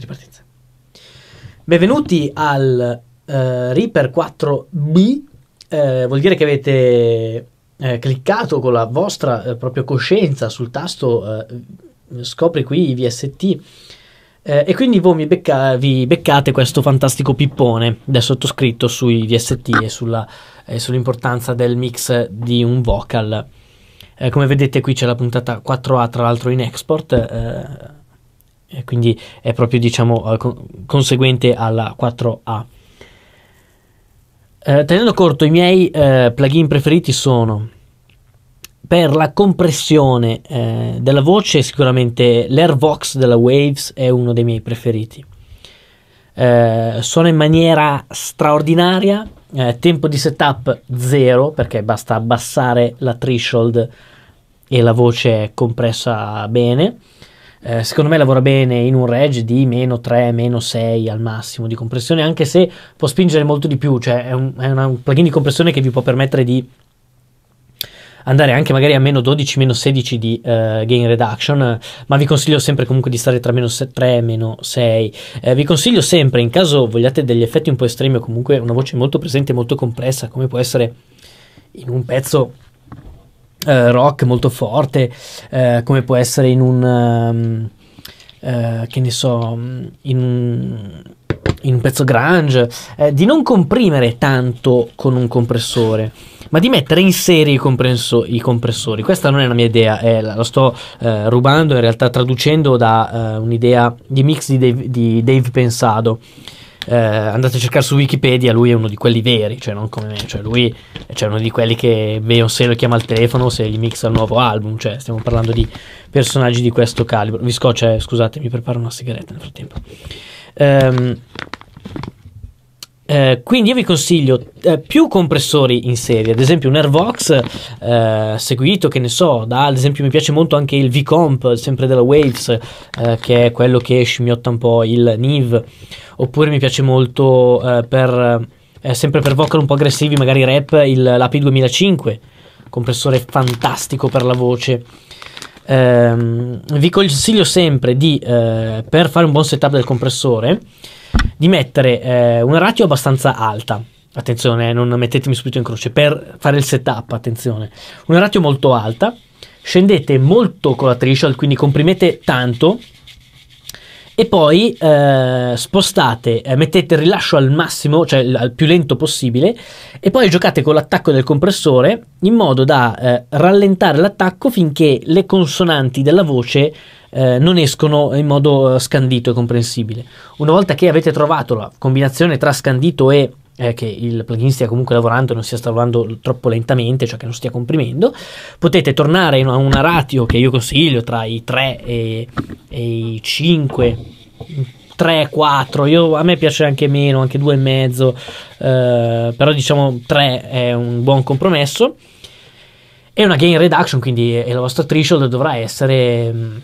Ripartenza. Benvenuti al eh, Reaper 4B. Eh, vuol dire che avete eh, cliccato con la vostra eh, propria coscienza sul tasto eh, scopri qui VST eh, e quindi voi mi becca- vi beccate questo fantastico pippone del sottoscritto sui VST e, sulla, sull'importanza del mix di un vocal. Eh, come vedete qui c'è la puntata 4A tra l'altro in export eh, quindi è proprio diciamo eh, conseguente alla 4A. Eh, tenendo corto, i miei eh, plugin preferiti sono per la compressione eh, della voce, sicuramente l'Airvox della Waves è uno dei miei preferiti. Eh, suona in maniera straordinaria, eh, tempo di setup zero, perché basta abbassare la threshold e la voce è compressa bene. Eh, secondo me lavora bene in un range di meno 3, meno 6 al massimo di compressione, anche se può spingere molto di più, cioè è un, è un plugin di compressione che vi può permettere di andare anche magari a meno 12, meno 16 di eh, gain reduction, ma vi consiglio sempre comunque di stare tra meno 3 e meno 6. Eh, vi consiglio sempre, in caso vogliate degli effetti un po' estremi o comunque una voce molto presente, e molto compressa, come può essere in un pezzo eh, rock molto forte, eh, come può essere in un... Um, eh, che ne so, in in un pezzo grunge, eh, di non comprimere tanto con un compressore ma di mettere in serie i, compresso- i, compressori. Questa non è la mia idea, eh, la, sto eh, rubando, in realtà traducendo da eh, un'idea di mix di Dave, di Dave Pensado eh, andate a cercare su Wikipedia, lui è uno di quelli veri, cioè non come me, cioè lui è cioè uno di quelli che Beyoncé lo chiama al telefono se gli mixa il nuovo album, cioè stiamo parlando di personaggi di questo calibro. Vi scoccia, eh, scusate, mi preparo una sigaretta nel frattempo. Ehm, eh, quindi io vi consiglio eh, più compressori in serie, ad esempio un Airvox eh, seguito, che ne so, da, ad esempio mi piace molto anche il V-Comp, sempre della Waves, eh, che è quello che scimmiotta un po' il NIV, oppure mi piace molto eh, per, sempre per vocal un po' aggressivi, magari rap, il, l'API 2005, compressore fantastico per la voce. Ehm, vi consiglio sempre di, per fare un buon setup del compressore, di mettere eh, una ratio abbastanza alta. Attenzione, eh, non mettetemi subito in croce per fare il setup, attenzione. Una ratio molto alta, scendete molto con la threshold, quindi comprimete tanto e poi eh, spostate, eh, mettete il rilascio al massimo, cioè al più lento possibile, e poi giocate con l'attacco del compressore in modo da eh, rallentare l'attacco finché le consonanti della voce eh, non escono in modo eh, scandito e comprensibile. Una volta che avete trovato la combinazione tra scandito e eh, che il plugin stia comunque lavorando e non stia lavorando troppo lentamente, cioè che non stia comprimendo, potete tornare a una ratio che io consiglio tra i 3 e, e i 5. 3, 4, io, a me piace anche meno, anche 2,5, eh, però diciamo 3 è un buon compromesso. E una gain reduction, quindi eh, la vostra threshold dovrà essere mm,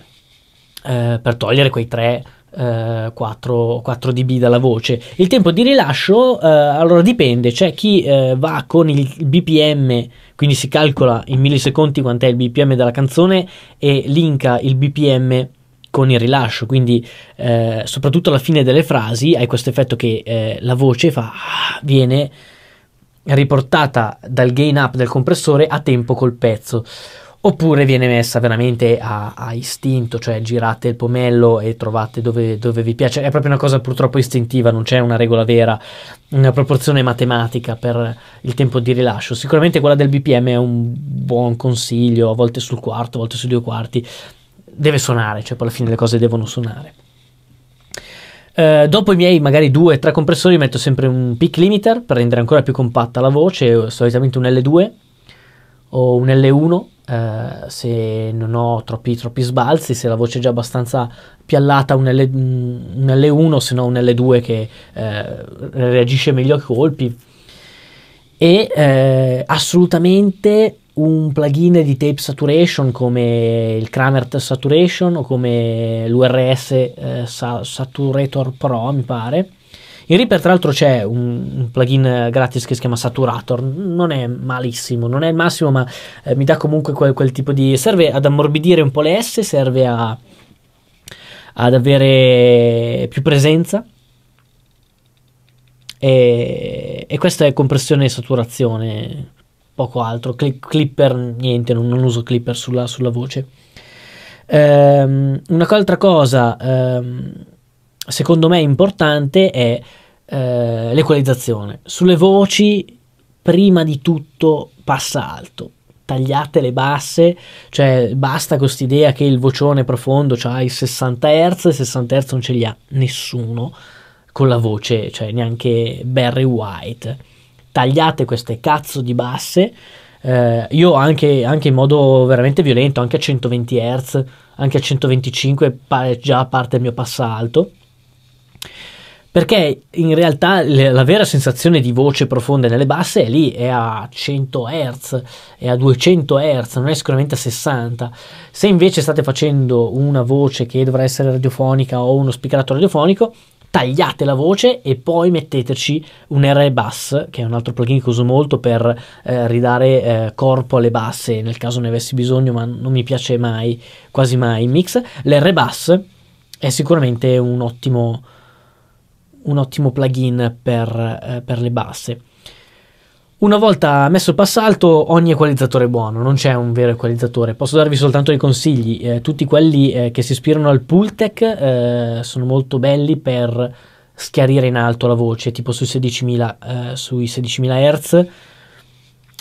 eh, per togliere quei 3 eh, 4, 4, dB dalla voce. Il tempo di rilascio eh, allora dipende, c'è chi eh, va con il BPM, quindi si calcola in millisecondi quant'è il BPM della canzone e linka il BPM con il rilascio, quindi eh, soprattutto alla fine delle frasi hai questo effetto che eh, la voce fa viene riportata dal gain up del compressore a tempo col pezzo oppure viene messa veramente a, a, istinto, cioè girate il pomello e trovate dove, dove, vi piace. È proprio una cosa purtroppo istintiva, non c'è una regola vera, una proporzione matematica per il tempo di rilascio. Sicuramente quella del BPM è un buon consiglio, a volte sul quarto, a volte su due quarti. Deve suonare, cioè poi alla fine le cose devono suonare. Uh, dopo i miei magari due o tre compressori metto sempre un peak limiter per rendere ancora più compatta la voce, solitamente un L2 o un L1 eh, se non ho troppi, troppi, sbalzi, se la voce è già abbastanza piallata, un, L, un L1, se no un L2 che eh, reagisce meglio ai colpi. E eh, assolutamente un plugin di tape saturation come il Kramert Saturation o come l'URS eh, Saturator Pro, mi pare in Reaper, tra l'altro, c'è un, un, plugin eh, gratis che si chiama Saturator. Non è malissimo, non è il massimo, ma eh, mi dà comunque quel, quel, tipo di. serve ad ammorbidire un po' le S, serve a, ad avere più presenza. E, e questa è compressione e saturazione, poco altro. Cl- clipper, niente, non, non, uso clipper sulla, sulla voce. Ehm, un'altra cosa. Ehm, secondo me importante è eh, l'equalizzazione. Sulle voci, prima di tutto, passa alto. Tagliate le basse, cioè basta con quest'idea che il vocione profondo ha i 60 Hz, i 60 Hz non ce li ha nessuno con la voce, cioè neanche Barry White. Tagliate queste cazzo di basse, eh, io anche, anche, in modo veramente violento, anche a 120 Hz, anche a 125 già parte il mio passalto. Perché in realtà la vera sensazione di voce profonda nelle basse è lì, è a 100 Hz, è a 200 Hz, non è sicuramente a 60. Se invece state facendo una voce che dovrà essere radiofonica o uno speakerato radiofonico, tagliate la voce e poi metteteci un RE Bass, che è un altro plugin che uso molto per eh, ridare eh, corpo alle basse, nel caso ne avessi bisogno, ma non mi piace mai, quasi mai in mix. L'RE Bass è sicuramente un ottimo un ottimo plugin per, eh, per le basse. Una volta messo il passalto, ogni equalizzatore è buono, non c'è un vero equalizzatore. Posso darvi soltanto dei consigli. Eh, tutti quelli eh, che si ispirano al Pultec eh, sono molto belli per schiarire in alto la voce, tipo eh, sui 16.000, sui 16.000 Hz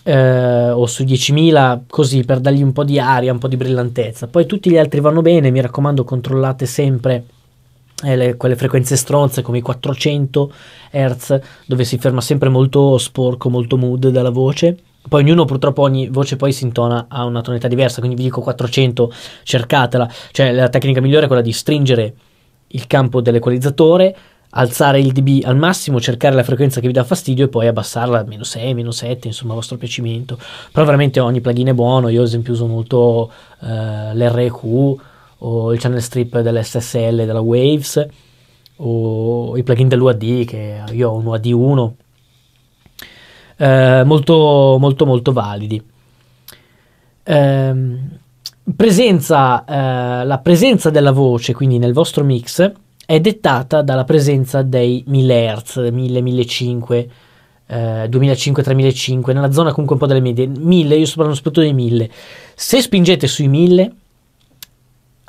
eh, o sui 10.000, così per dargli un po' di aria, un po' di brillantezza. Poi tutti gli altri vanno bene, mi raccomando, controllate sempre eh, le, quelle frequenze stronze come i 400 Hz dove si ferma sempre molto sporco, molto mood dalla voce. Poi ognuno purtroppo ogni voce poi si intona a una tonalità diversa, quindi vi dico 400, cercatela. Cioè la tecnica migliore è quella di stringere il campo dell'equalizzatore, alzare il dB al massimo, cercare la frequenza che vi dà fastidio e poi abbassarla a meno 6, meno 7, insomma a vostro piacimento. Però veramente ogni plugin è buono, io ad esempio uso molto eh, l'RQ, o il channel strip dell'SSL della Waves o i plugin dell'UAD che io ho un UAD 1 eh, molto molto molto validi eh, presenza, eh, la presenza della voce quindi nel vostro mix è dettata dalla presenza dei 1000 Hz 1000 1500 2005 3005 nella zona comunque un po' delle medie 1000 io sopra uno spettro dei 1000 se spingete sui 1000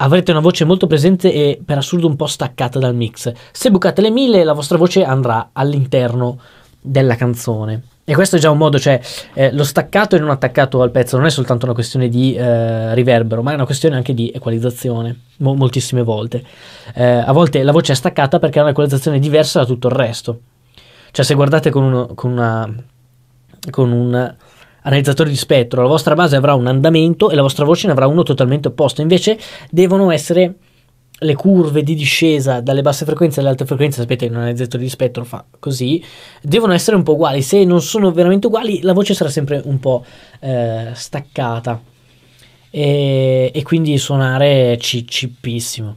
avrete una voce molto presente e per assurdo un po' staccata dal mix. Se bucate le mille, la vostra voce andrà all'interno della canzone. E questo è già un modo, cioè eh, lo staccato e non attaccato al pezzo non è soltanto una questione di eh, riverbero, ma è una questione anche di equalizzazione, mo- moltissime volte. Eh, a volte la voce è staccata perché ha un'equalizzazione diversa da tutto il resto. Cioè se guardate con, uno, con una... con un analizzatore di spettro, la vostra base avrà un andamento e la vostra voce ne avrà uno totalmente opposto. Invece devono essere le curve di discesa dalle basse frequenze alle alte frequenze, sapete che un analizzatore di spettro fa così, devono essere un po' uguali. Se non sono veramente uguali, la voce sarà sempre un po' eh, staccata. E, e, quindi suonare cippissimo.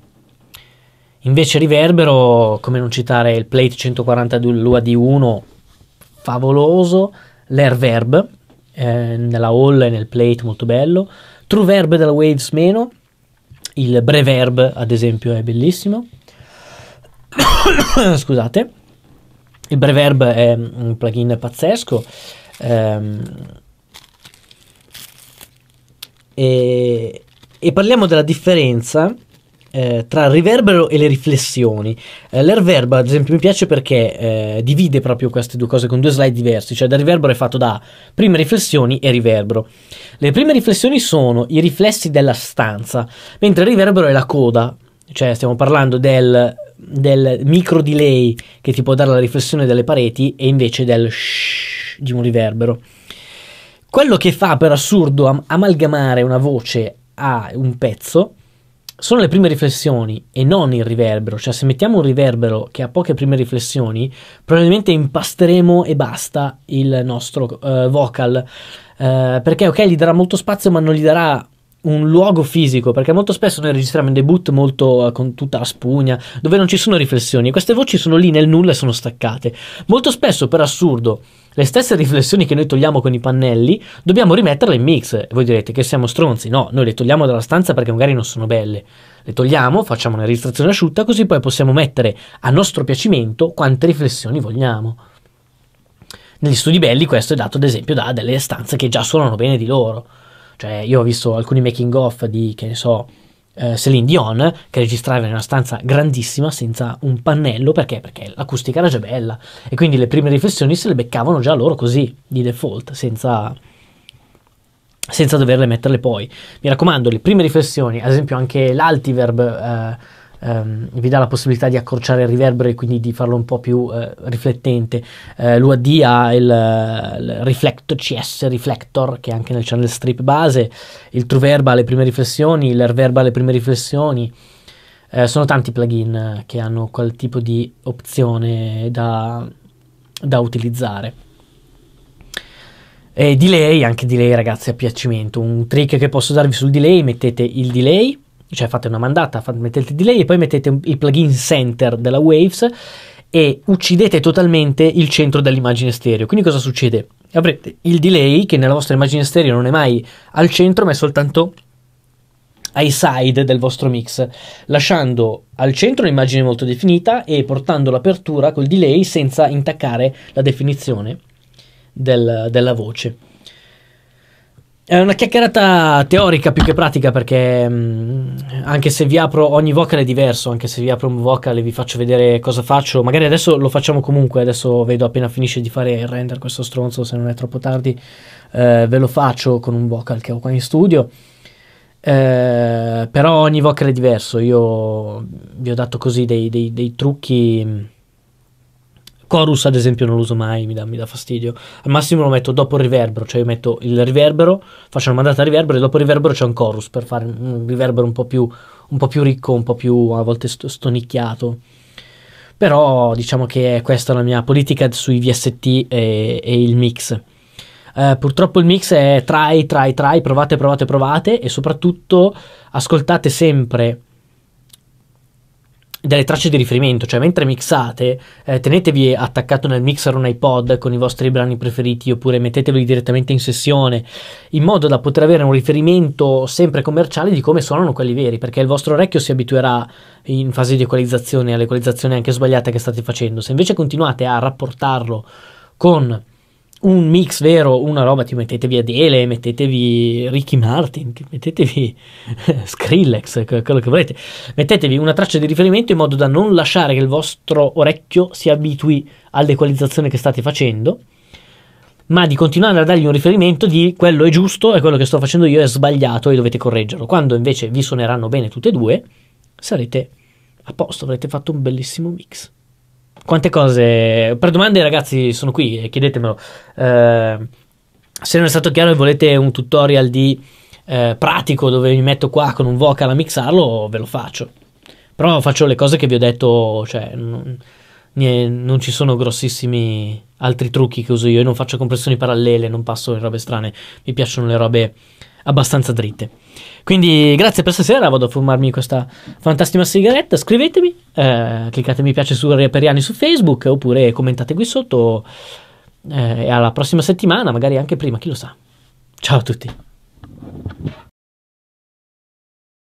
Invece riverbero, come non citare il plate 142 l'UAD1, favoloso, l'Airverb, eh, nella hall e nel plate molto bello. True verb della Waves meno, il breverb ad esempio è bellissimo. Scusate, il breverb è un plugin pazzesco. Ehm, e, e parliamo della differenza eh, tra il riverbero e le riflessioni. Eh, l'Airverb, ad esempio, mi piace perché eh, divide proprio queste due cose con due slide diversi, cioè il riverbero è fatto da prime riflessioni e riverbero. Le prime riflessioni sono i riflessi della stanza, mentre il riverbero è la coda, cioè stiamo parlando del, del micro delay che ti può dare la riflessione delle pareti e invece del shh di un riverbero. Quello che fa per assurdo am- amalgamare una voce a un pezzo sono le prime riflessioni e non il riverbero, cioè se mettiamo un riverbero che ha poche prime riflessioni, probabilmente impasteremo e basta il nostro uh, vocal, uh, perché ok gli darà molto spazio ma non gli darà un luogo fisico, perché molto spesso noi registriamo in debut molto eh, con tutta la spugna, dove non ci sono riflessioni, e queste voci sono lì nel nulla e sono staccate. Molto spesso, per assurdo, le stesse riflessioni che noi togliamo con i pannelli, dobbiamo rimetterle in mix. voi direte che siamo stronzi, no, noi le togliamo dalla stanza perché magari non sono belle. Le togliamo, facciamo una registrazione asciutta, così poi possiamo mettere a nostro piacimento quante riflessioni vogliamo. Negli studi belli questo è dato ad esempio da delle stanze che già suonano bene di loro. Cioè, io ho visto alcuni making off di, che ne so, eh, Celine Dion, che registrava in una stanza grandissima senza un pannello, perché? Perché l'acustica era già bella. E quindi le prime riflessioni se le beccavano già loro così, di default, senza, senza doverle metterle poi. Mi raccomando, le prime riflessioni, ad esempio anche l'altiverb... Eh, ehm, vi dà la possibilità di accorciare il riverbero e quindi di farlo un po' più eh, riflettente. Eh, L'UAD ha il, il Reflector CS Reflector che è anche nel channel strip base, il TrueVerb ha le prime riflessioni, l'AirVerb ha le prime riflessioni. Eh, sono tanti plugin eh, che hanno quel tipo di opzione da, da utilizzare. E delay, anche delay ragazzi a piacimento, un trick che posso darvi sul delay, mettete il delay cioè fate una mandata, fate, mettete il delay e poi mettete il plugin center della Waves e uccidete totalmente il centro dell'immagine stereo. Quindi cosa succede? Avrete il delay che nella vostra immagine stereo non è mai al centro ma è soltanto ai side del vostro mix, lasciando al centro un'immagine molto definita e portando l'apertura col delay senza intaccare la definizione del, della voce. È una chiacchierata teorica più che pratica perché mh, mm, anche se vi apro ogni vocal è diverso, anche se vi apro un vocal e vi faccio vedere cosa faccio, magari adesso lo facciamo comunque, adesso vedo appena finisce di fare il render questo stronzo, se non è troppo tardi eh, ve lo faccio con un vocal che ho qua in studio. Eh, però ogni vocal è diverso, io vi ho dato così dei, dei, dei trucchi mm, Chorus ad esempio non lo uso mai, mi dà, mi dà, fastidio. Al massimo lo metto dopo il riverbero, cioè io metto il riverbero, faccio una mandata a riverbero e dopo il riverbero c'è un chorus per fare un riverbero un po' più, un po più ricco, un po' più a volte st- stonicchiato. Però diciamo che questa è la mia politica sui VST e, e il mix. Uh, purtroppo il mix è try, try, try, provate, provate, provate e soprattutto ascoltate sempre delle tracce di riferimento, cioè mentre mixate eh, tenetevi attaccato nel mixer un iPod con i vostri brani preferiti oppure metteteli direttamente in sessione in modo da poter avere un riferimento sempre commerciale di come suonano quelli veri perché il vostro orecchio si abituerà in fase di equalizzazione all'equalizzazione anche sbagliata che state facendo se invece continuate a rapportarlo con un mix vero, una roba tipo mettetevi Adele, mettetevi Ricky Martin, mettetevi Skrillex, quello che volete, mettetevi una traccia di riferimento in modo da non lasciare che il vostro orecchio si abitui all'equalizzazione che state facendo, ma di continuare a dargli un riferimento di quello è giusto e quello che sto facendo io è sbagliato e dovete correggerlo. Quando invece vi suoneranno bene tutte e due, sarete a posto, avrete fatto un bellissimo mix quante cose. Per domande, ragazzi, sono qui e eh, chiedetemelo. Eh, se non è stato chiaro e volete un tutorial di eh, pratico dove mi metto qua con un vocal a mixarlo, ve lo faccio. Però faccio le cose che vi ho detto, cioè non, non ci sono grossissimi altri trucchi che uso io. Io non faccio compressioni parallele, non passo in robe strane. Mi piacciono le robe abbastanza dritte. Quindi grazie per stasera, vado a fumarmi questa fantastica sigaretta, scrivetemi, eh, cliccate mi piace su Reperiani su Facebook oppure commentate qui sotto eh, e alla prossima settimana, magari anche prima, chi lo sa. Ciao a tutti.